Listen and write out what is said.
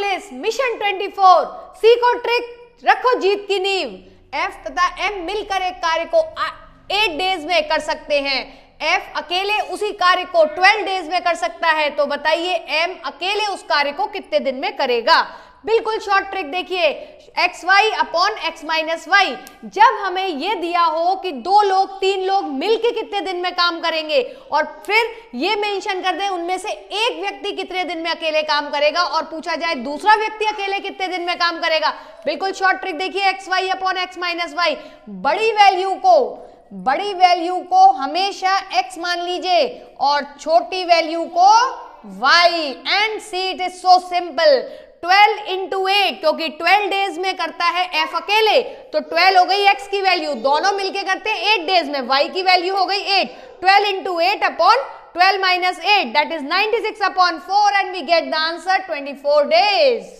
Police mission 24 सीखो trick रखो जीत की नींव एफ तथा एम मिलकर एक कार्य को एट डेज में कर सकते हैं एफ अकेले उसी कार्य को ट्वेल्व डेज में कर सकता है तो बताइए एम अकेले उस कार्य को कितने दिन में करेगा बिल्कुल शॉर्ट ट्रिक देखिए X Y upon X minus Y जब हमें यह दिया हो कि दो लोग तीन लोग मिलके कितने दिन में काम करेंगे और फिर यह मेंशन कर दें उनमें से एक व्यक्ति कितने दिन में अकेले काम करेगा और पूछा जाए दूसरा व्यक्ति अकेले कितने दिन में काम करेगा बिल्कुल शॉर्ट ट्रिक देखिए X Y upon X minus Y बड़ी वैल्यू को बड़ी वैल्यू को हमेशा एक्स मान लीजिए और छोटी वैल्यू को Y and see it is so simple 12 into eight क्योंकि 12 डेज में करता है f अकेले तो 12 हो गई x की वैल्यू दोनों मिलके करते हैं 8 डेज में y की वैल्यू हो गई 8 12 into eight upon 12 minus 8 that is 96 upon 4 and we get the answer 24 days.